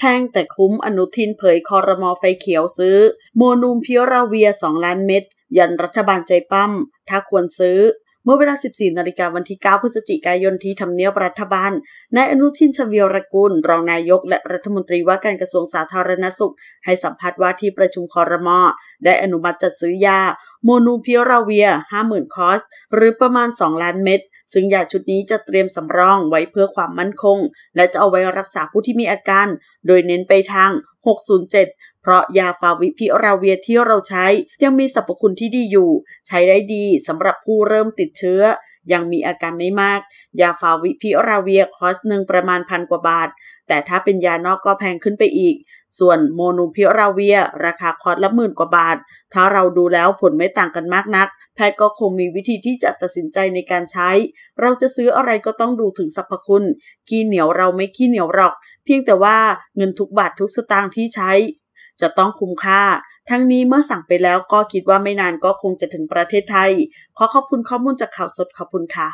แพงแต่คุ้มอนุทินเผยคอรมอไฟเขียวซื้อ โมนูมพิราเวีย 2 ล้านเม็ด ยันรัฐบาลใจปั้มถ้าควรซื้อ เมื่อเวลา 14 นาฬิกาวันที่ 9 พฤศจิกายนที่ทำเนียบรัฐบาล นายอนุทินชเวียรกุล รองนายกและรัฐมนตรีว่าการกระทรวงสาธารณสุข ให้สัมภาษณ์ว่าที่ประชุมคอรมอได้อนุมัติจัดซื้อยาโมนูพิราเวีย50,000 คอสหรือประมาณ 2 ล้านเม็ดซึ่งยาชุดนี้จะเตรียมสำรองไว้เพื่อความมั่นคง และจะเอาไว้รักษาผู้ที่มีอาการโดยเน้นไปทาง 607 เพราะยาฟาวิพิราเวียที่เราใช้ยังมีสรรพคุณที่ดีอยู่ ใช้ได้ดีสำหรับผู้เริ่มติดเชื้อ ยังมีอาการไม่มาก ยาฟาวิพิราเวียคอสหนึ่งประมาณพันกว่าบาท แต่ถ้าเป็นยานอกก็แพงขึ้นไปอีกส่วนโมนูพิราเวียราคาคอร์สละหมื่นกว่าบาท ถ้าเราดูแล้วผลไม่ต่างกันมากนัก แพทย์ก็คงมีวิธีที่จะตัดสินใจในการใช้ เราจะซื้ออะไรก็ต้องดูถึงสรรพคุณขี้เหนียวเราไม่ขี้เหนียวหรอก เพียงแต่ว่าเงินทุกบาททุกสตางค์ที่ใช้ จะต้องคุ้มค่า ทั้งนี้เมื่อสั่งไปแล้วก็คิดว่าไม่นานก็คงจะถึงประเทศไทยขอขอบคุณข้อมูลจากข่าวสดขอบคุณค่ะ